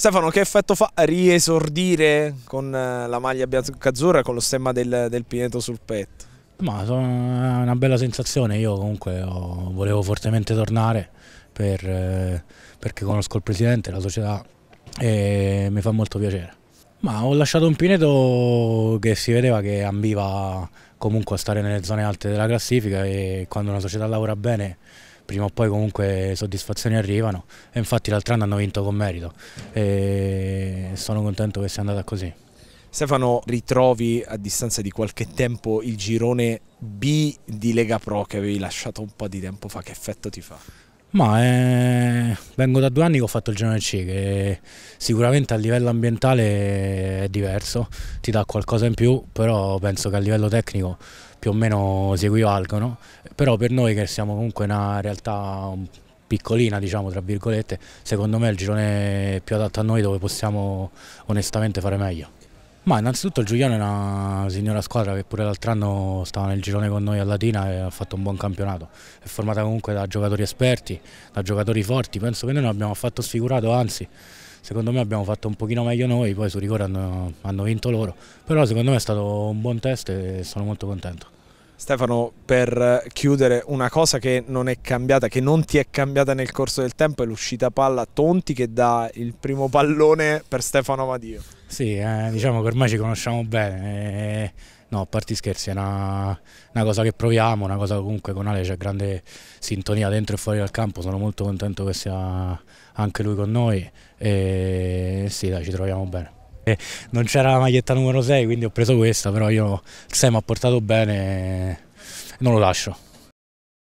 Stefano, che effetto fa riesordire con eh, la maglia bianca-azzurra con lo stemma del, del Pineto sul petto? Ma è una bella sensazione, io comunque oh, volevo fortemente tornare per, eh, perché conosco il presidente, la società e mi fa molto piacere. Ma ho lasciato un Pineto che si vedeva che ambiva comunque a stare nelle zone alte della classifica e quando una società lavora bene prima o poi comunque soddisfazioni arrivano e infatti l'altro anno hanno vinto con merito e sono contento che sia andata così. Stefano, ritrovi a distanza di qualche tempo il girone B di Lega Pro che avevi lasciato un po' di tempo fa, che effetto ti fa? Ma è eh, vengo da due anni che ho fatto il genere C che sicuramente a livello ambientale è diverso, ti dà qualcosa in più, però penso che a livello tecnico più o meno si equivalgono, però per noi che siamo comunque una realtà piccolina, diciamo tra virgolette, secondo me è il girone più adatto a noi dove possiamo onestamente fare meglio. Ma innanzitutto il Giuliano è una signora squadra che pure l'altro anno stava nel girone con noi a Latina e ha fatto un buon campionato. È formata comunque da giocatori esperti, da giocatori forti. Penso che noi non abbiamo affatto sfigurato, anzi secondo me abbiamo fatto un pochino meglio noi, poi su rigore hanno, hanno vinto loro. Però secondo me è stato un buon test e sono molto contento. Stefano, per chiudere, una cosa che non è cambiata, che non ti è cambiata nel corso del tempo è l'uscita palla Tonti che dà il primo pallone per Stefano Amadio. Sì, eh, diciamo che ormai ci conosciamo bene. Eh, no, a parte scherzi, è una, una, cosa che proviamo, una cosa comunque con Ale c'è grande sintonia dentro e fuori dal campo. Sono molto contento che sia anche lui con noi. E sì, dai, ci troviamo bene. E eh, non c'era la maglietta numero 6, quindi ho preso questa, però io mi ha portato bene e non lo lascio.